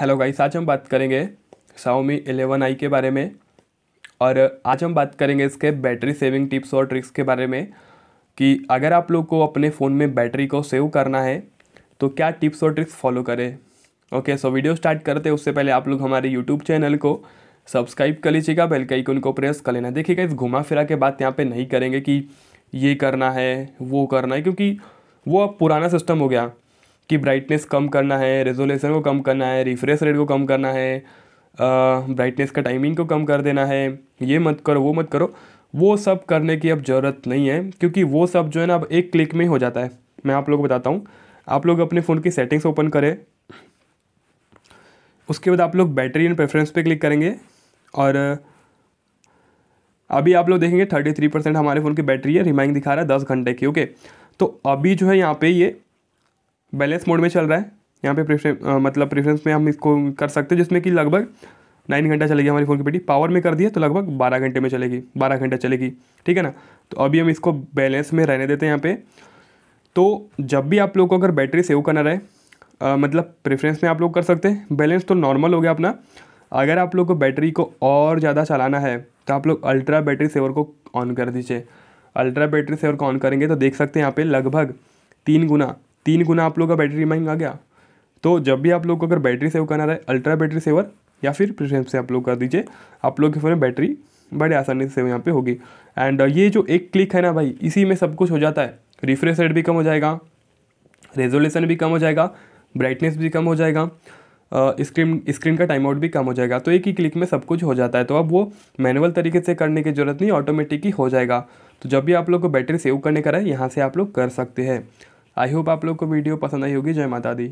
hello guys आज हम बात करेंगे एलेवन 11i के बारे में और आज हम बात करेंगे इसके बैटरी सेविंग टिप्स और ट्रिक्स के बारे में कि अगर आप लोग को अपने फ़ोन में बैटरी को सेव करना है तो क्या टिप्स और ट्रिक्स फॉलो करें ओके सो वीडियो स्टार्ट करते उससे पहले आप लोग हमारे यूट्यूब चैनल को सब्सक्राइब कर लीजिएगा बेल के को प्रेस कर लेना देखिएगा इस घुमा फिरा के बाद यहाँ पर नहीं करेंगे कि ये करना है वो करना है क्योंकि वो अब पुराना सिस्टम हो गया कि ब्राइटनेस कम करना है रेजोलेशन को कम करना है रिफ्रेश रेट को कम करना है ब्राइटनेस का टाइमिंग को कम कर देना है ये मत करो वो मत करो वो सब करने की अब ज़रूरत नहीं है क्योंकि वो सब जो है ना अब एक क्लिक में ही हो जाता है मैं आप लोग को बताता हूँ आप लोग अपने फ़ोन की सेटिंग्स ओपन करें उसके बाद आप लोग बैटरी एंड प्रेफरेंस पे क्लिक करेंगे और अभी आप लोग देखेंगे थर्टी थ्री परसेंट हमारे फ़ोन की बैटरी है रिमाइंग दिखा रहा है दस घंटे की ओके तो अभी जो है यहाँ पे ये बैलेंस मोड में चल रहा है यहाँ पे प्रेफरेंस मतलब प्रेफरेंस में हम इसको कर सकते हैं जिसमें कि लगभग नाइन घंटा चलेगी हमारी फ़ोन की बैटरी पावर में कर दिया तो लगभग बारह घंटे में चलेगी बारह घंटा चलेगी ठीक है ना तो अभी हम इसको बैलेंस में रहने देते हैं यहाँ पे तो जब भी आप लोग को अगर बैटरी सेव करना रहे आ, मतलब प्रेफरेंस में आप लोग कर सकते हैं बैलेंस तो नॉर्मल हो गया अपना अगर आप लोग को बैटरी को और ज़्यादा चलाना है तो आप लोग अल्ट्रा बैटरी सेवर को ऑन कर दीजिए अल्ट्रा बैटरी सेवर को ऑन करेंगे तो देख सकते हैं यहाँ पे लगभग तीन गुना तीन गुना आप लोग का बैटरी महंगा गया तो जब भी आप लोग को अगर बैटरी सेव करना है अल्ट्रा बैटरी सेवर या फिर प्रेफरेंस से आप लोग कर दीजिए आप लोग के फ़ोन में बैटरी बड़े आसानी से सेव यहाँ पे होगी एंड ये जो एक क्लिक है ना भाई इसी में सब कुछ हो जाता है रिफ्रेश रेट भी कम हो जाएगा रेजोल्यूशन भी कम हो जाएगा ब्राइटनेस भी कम हो जाएगा स्क्रीन स्क्रीन का टाइम आउट भी कम हो जाएगा तो एक ही क्लिक में सब कुछ हो जाता है तो अब वो मैनुअल तरीके से करने की ज़रूरत नहीं ऑटोमेटिक ही हो जाएगा तो जब भी आप लोग को बैटरी सेव करने का रहे यहाँ से आप लोग कर सकते हैं आई होप आप लोग को वीडियो पसंद आई होगी जय माता दी